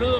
Đưa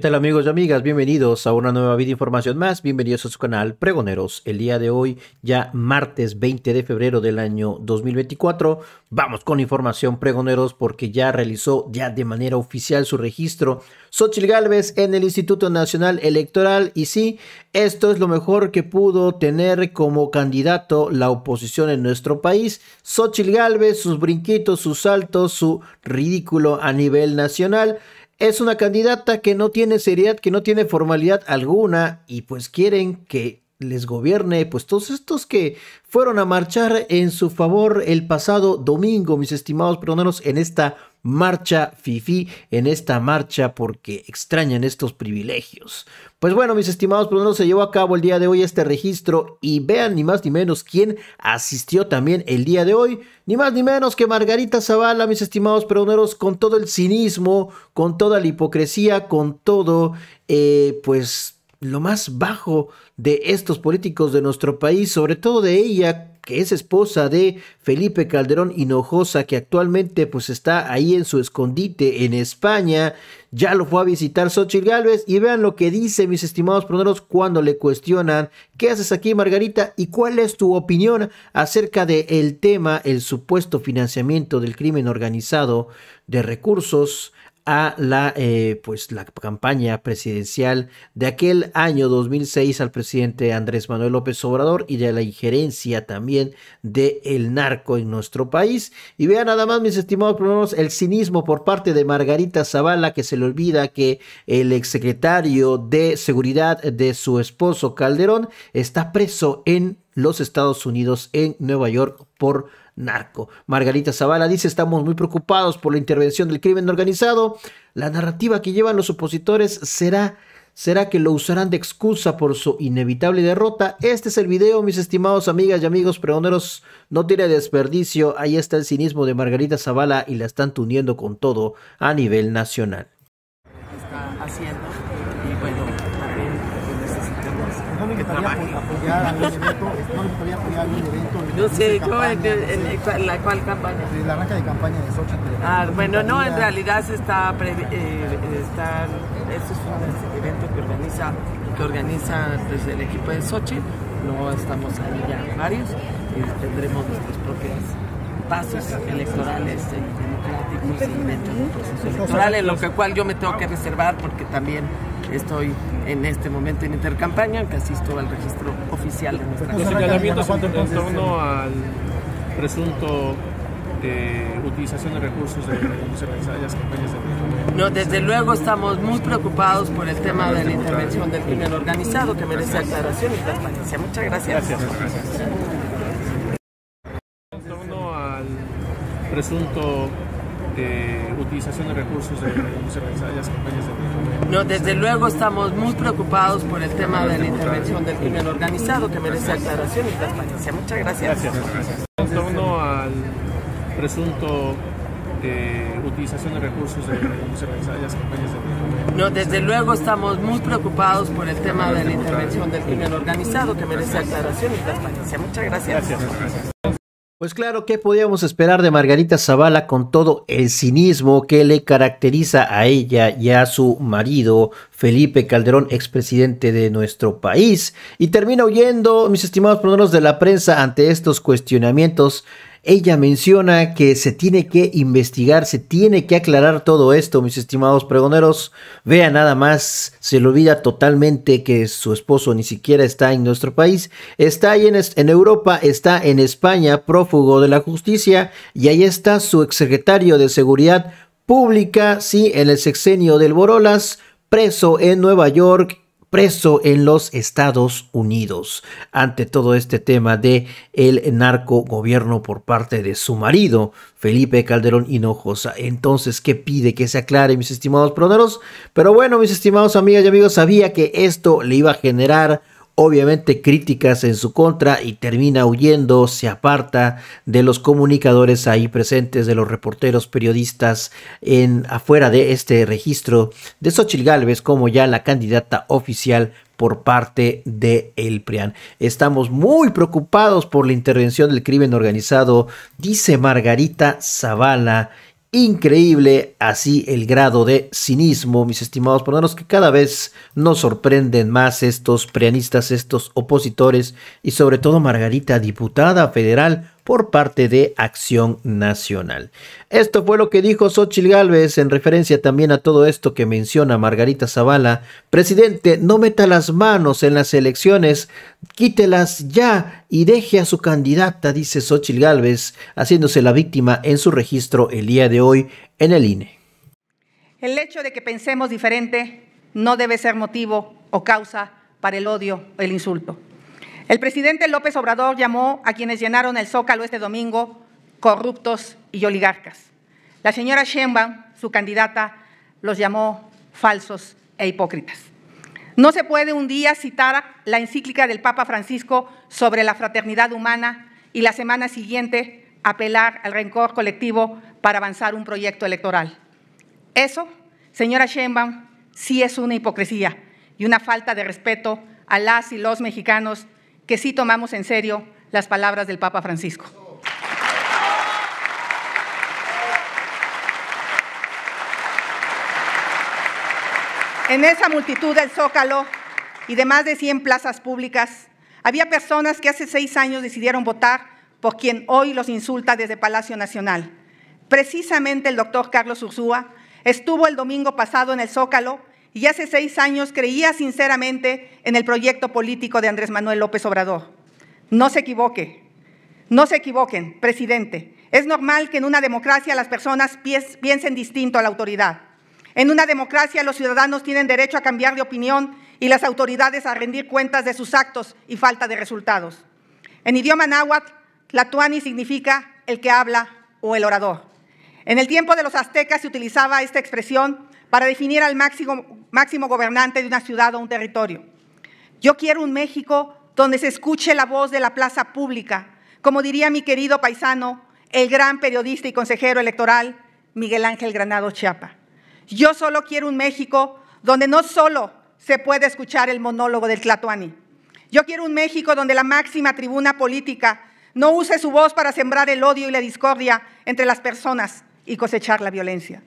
tal amigos y amigas? Bienvenidos a una nueva video información más. Bienvenidos a su canal Pregoneros. El día de hoy, ya martes 20 de febrero del año 2024, vamos con información Pregoneros porque ya realizó ya de manera oficial su registro Xochitl Galvez en el Instituto Nacional Electoral y sí, esto es lo mejor que pudo tener como candidato la oposición en nuestro país. Xochitl Galvez, sus brinquitos, sus saltos, su ridículo a nivel nacional. Es una candidata que no tiene seriedad, que no tiene formalidad alguna y pues quieren que les gobierne, pues todos estos que fueron a marchar en su favor el pasado domingo, mis estimados peroneros, en esta marcha FIFI, en esta marcha porque extrañan estos privilegios. Pues bueno, mis estimados, por pues se llevó a cabo el día de hoy este registro y vean ni más ni menos quién asistió también el día de hoy, ni más ni menos que Margarita Zavala, mis estimados perdoneros con todo el cinismo, con toda la hipocresía, con todo, eh, pues lo más bajo de estos políticos de nuestro país, sobre todo de ella, que es esposa de Felipe Calderón Hinojosa, que actualmente pues está ahí en su escondite en España. Ya lo fue a visitar Xochitl Gálvez y vean lo que dice, mis estimados proneros, cuando le cuestionan ¿qué haces aquí, Margarita? ¿Y cuál es tu opinión acerca del el tema, el supuesto financiamiento del crimen organizado de recursos a la, eh, pues, la campaña presidencial de aquel año 2006 al presidente Andrés Manuel López Obrador y de la injerencia también del el narco en nuestro país. Y vean nada más, mis estimados el cinismo por parte de Margarita Zavala, que se le olvida que el exsecretario de Seguridad de su esposo Calderón está preso en los Estados Unidos, en Nueva York, por narco. Margarita Zavala dice, estamos muy preocupados por la intervención del crimen organizado. La narrativa que llevan los opositores será... ¿Será que lo usarán de excusa por su inevitable derrota? Este es el video, mis estimados amigas y amigos pregoneros. No tiene desperdicio. Ahí está el cinismo de Margarita Zavala y la están tuniendo con todo a nivel nacional. gustaría apoyar algún evento? ¿No sé, ¿cómo en, en, la cual campaña? El arranque de campaña de Sochi. Ah, bueno, no, en realidad se está, eh, está este es un evento que organiza, que organiza pues, el equipo de Sochi. Luego estamos ahí ya varios y tendremos nuestros propios pasos electorales y democráticos y dentro del proceso electoral, en lo que cual yo me tengo que reservar porque también Estoy en este momento en intercampaña, que asisto al registro oficial de nuestra Los señalamientos en torno al presunto de eh, utilización de recursos de, las campañas de No, desde luego estamos muy preocupados por el tema de la intervención del crimen organizado que merece aclaración y transparencia. Muchas gracias. Gracias. gracias. En al presunto de utilización de recursos de, las de No, desde luego estamos muy preocupados por el tema de la intervención del crimen organizado que merece aclaración y transparencia. Muchas gracias. Gracias. gracias. En torno al presunto de eh, utilización de recursos de, de las campañas de No, desde luego estamos muy preocupados por el tema de la intervención del crimen organizado que merece aclaración y transparencia. Muchas gracias. Gracias. gracias. Pues claro, ¿qué podíamos esperar de Margarita Zavala con todo el cinismo que le caracteriza a ella y a su marido, Felipe Calderón, expresidente de nuestro país? Y termina huyendo, mis estimados problemas de la prensa, ante estos cuestionamientos ella menciona que se tiene que investigar, se tiene que aclarar todo esto, mis estimados pregoneros. Vea nada más, se le olvida totalmente que su esposo ni siquiera está en nuestro país. Está ahí en, en Europa, está en España, prófugo de la justicia, y ahí está su exsecretario de Seguridad Pública, sí, en el sexenio del Borolas, preso en Nueva York preso en los Estados Unidos ante todo este tema de el narco gobierno por parte de su marido Felipe Calderón Hinojosa. Entonces, ¿qué pide que se aclare, mis estimados proneros? Pero bueno, mis estimados amigas y amigos, sabía que esto le iba a generar obviamente críticas en su contra y termina huyendo, se aparta de los comunicadores ahí presentes, de los reporteros, periodistas en afuera de este registro de Xochitl Galvez como ya la candidata oficial por parte de el PRIAN. Estamos muy preocupados por la intervención del crimen organizado, dice Margarita Zavala increíble así el grado de cinismo, mis estimados menos que cada vez nos sorprenden más estos preanistas, estos opositores y sobre todo Margarita, diputada federal por parte de Acción Nacional. Esto fue lo que dijo Xochitl Gálvez en referencia también a todo esto que menciona Margarita Zavala. Presidente, no meta las manos en las elecciones, quítelas ya y deje a su candidata, dice Xochitl Gálvez, haciéndose la víctima en su registro el día de hoy en el INE. El hecho de que pensemos diferente no debe ser motivo o causa para el odio o el insulto. El presidente López Obrador llamó a quienes llenaron el Zócalo este domingo corruptos y oligarcas. La señora Sheinbaum, su candidata, los llamó falsos e hipócritas. No se puede un día citar la encíclica del Papa Francisco sobre la fraternidad humana y la semana siguiente apelar al rencor colectivo para avanzar un proyecto electoral. Eso, señora Sheinbaum, sí es una hipocresía y una falta de respeto a las y los mexicanos que sí tomamos en serio las palabras del Papa Francisco. En esa multitud del Zócalo y de más de 100 plazas públicas, había personas que hace seis años decidieron votar por quien hoy los insulta desde Palacio Nacional. Precisamente el doctor Carlos Urzúa estuvo el domingo pasado en el Zócalo y hace seis años creía sinceramente en el proyecto político de Andrés Manuel López Obrador. No se equivoque, no se equivoquen, presidente. Es normal que en una democracia las personas piensen distinto a la autoridad. En una democracia los ciudadanos tienen derecho a cambiar de opinión y las autoridades a rendir cuentas de sus actos y falta de resultados. En idioma náhuatl, latuani significa el que habla o el orador. En el tiempo de los aztecas se utilizaba esta expresión para definir al máximo máximo gobernante de una ciudad o un territorio. Yo quiero un México donde se escuche la voz de la plaza pública, como diría mi querido paisano, el gran periodista y consejero electoral Miguel Ángel Granado Chiapa. Yo solo quiero un México donde no solo se puede escuchar el monólogo del Tlatoani. Yo quiero un México donde la máxima tribuna política no use su voz para sembrar el odio y la discordia entre las personas y cosechar la violencia.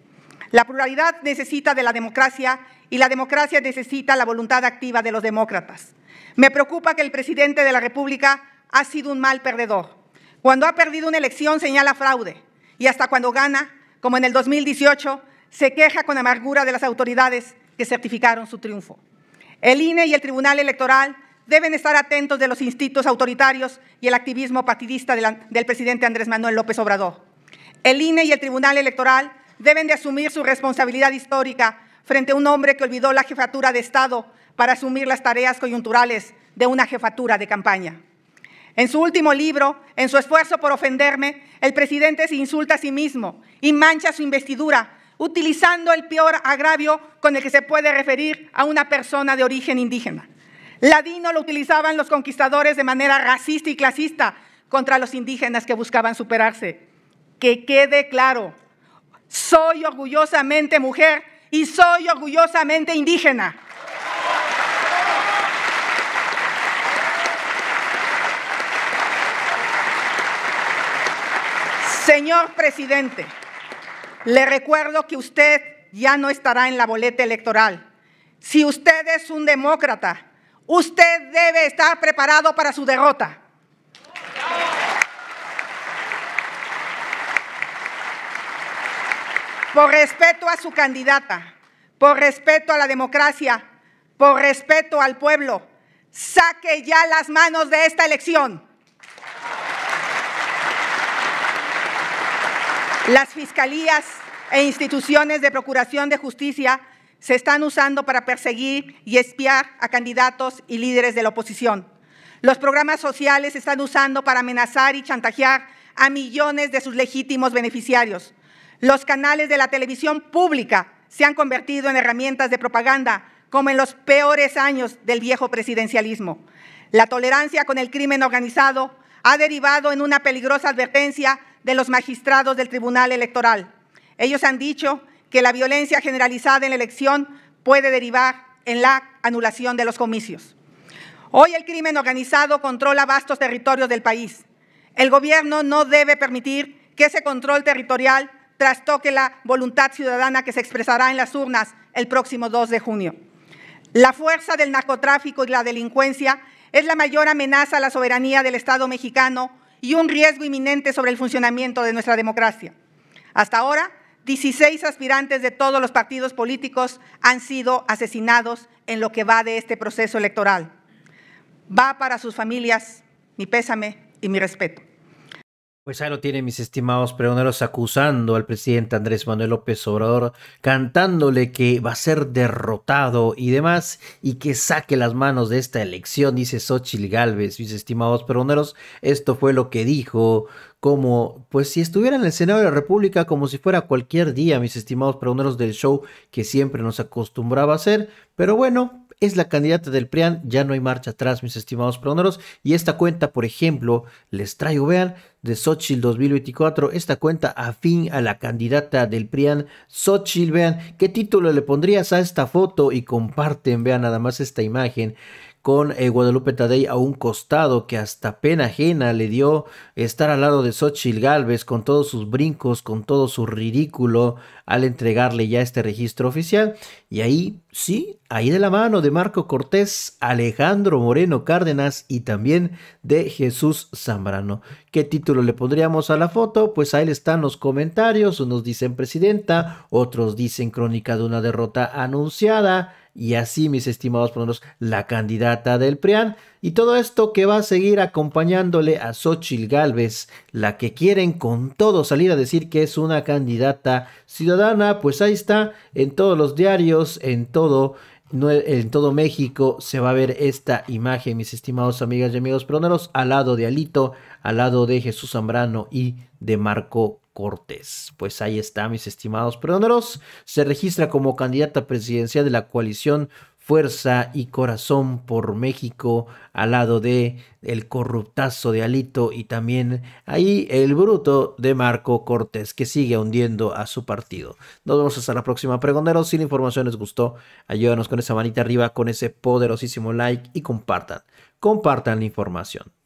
La pluralidad necesita de la democracia y la democracia necesita la voluntad activa de los demócratas. Me preocupa que el presidente de la República ha sido un mal perdedor. Cuando ha perdido una elección señala fraude y hasta cuando gana, como en el 2018, se queja con amargura de las autoridades que certificaron su triunfo. El INE y el Tribunal Electoral deben estar atentos de los instintos autoritarios y el activismo partidista del, del presidente Andrés Manuel López Obrador. El INE y el Tribunal Electoral deben de asumir su responsabilidad histórica frente a un hombre que olvidó la jefatura de Estado para asumir las tareas coyunturales de una jefatura de campaña. En su último libro, en su esfuerzo por ofenderme, el presidente se insulta a sí mismo y mancha su investidura, utilizando el peor agravio con el que se puede referir a una persona de origen indígena. Ladino lo utilizaban los conquistadores de manera racista y clasista contra los indígenas que buscaban superarse. Que quede claro, soy orgullosamente mujer y soy orgullosamente indígena. Señor presidente, le recuerdo que usted ya no estará en la boleta electoral. Si usted es un demócrata, usted debe estar preparado para su derrota. por respeto a su candidata, por respeto a la democracia, por respeto al pueblo, saque ya las manos de esta elección. Las fiscalías e instituciones de procuración de justicia se están usando para perseguir y espiar a candidatos y líderes de la oposición. Los programas sociales se están usando para amenazar y chantajear a millones de sus legítimos beneficiarios. Los canales de la televisión pública se han convertido en herramientas de propaganda, como en los peores años del viejo presidencialismo. La tolerancia con el crimen organizado ha derivado en una peligrosa advertencia de los magistrados del Tribunal Electoral. Ellos han dicho que la violencia generalizada en la elección puede derivar en la anulación de los comicios. Hoy el crimen organizado controla vastos territorios del país. El gobierno no debe permitir que ese control territorial trastoque la voluntad ciudadana que se expresará en las urnas el próximo 2 de junio. La fuerza del narcotráfico y la delincuencia es la mayor amenaza a la soberanía del Estado mexicano y un riesgo inminente sobre el funcionamiento de nuestra democracia. Hasta ahora, 16 aspirantes de todos los partidos políticos han sido asesinados en lo que va de este proceso electoral. Va para sus familias mi pésame y mi respeto. Pues ahí lo tienen mis estimados pregoneros acusando al presidente Andrés Manuel López Obrador, cantándole que va a ser derrotado y demás, y que saque las manos de esta elección, dice Xochitl Galvez, mis estimados pregoneros. Esto fue lo que dijo, como pues si estuviera en el Senado de la República, como si fuera cualquier día, mis estimados pregoneros del show que siempre nos acostumbraba a hacer. Pero bueno, es la candidata del PRIAN, ya no hay marcha atrás, mis estimados pronoros. Y esta cuenta, por ejemplo, les traigo, vean, de Xochitl 2024, esta cuenta afín a la candidata del PRIAN, Xochitl, vean, ¿qué título le pondrías a esta foto? Y comparten, vean nada más esta imagen con eh, Guadalupe Tadei a un costado que hasta pena ajena le dio estar al lado de Xochitl Galvez con todos sus brincos, con todo su ridículo al entregarle ya este registro oficial. Y ahí, sí, ahí de la mano de Marco Cortés, Alejandro Moreno Cárdenas y también de Jesús Zambrano. ¿Qué título le pondríamos a la foto? Pues ahí están los comentarios, unos dicen presidenta, otros dicen crónica de una derrota anunciada y así, mis estimados proneros, la candidata del PRIAN. Y todo esto que va a seguir acompañándole a Xochil Gálvez, la que quieren con todo salir a decir que es una candidata ciudadana, pues ahí está, en todos los diarios, en todo en todo México se va a ver esta imagen, mis estimados amigas y amigos proneros, al lado de Alito, al lado de Jesús Zambrano y de Marco Cortés. Pues ahí está, mis estimados pregoneros. Se registra como candidata presidencial de la coalición Fuerza y Corazón por México, al lado de el corruptazo de Alito y también ahí el bruto de Marco Cortés, que sigue hundiendo a su partido. Nos vemos hasta la próxima, pregoneros. Si la información les gustó, ayúdanos con esa manita arriba, con ese poderosísimo like y compartan. Compartan la información.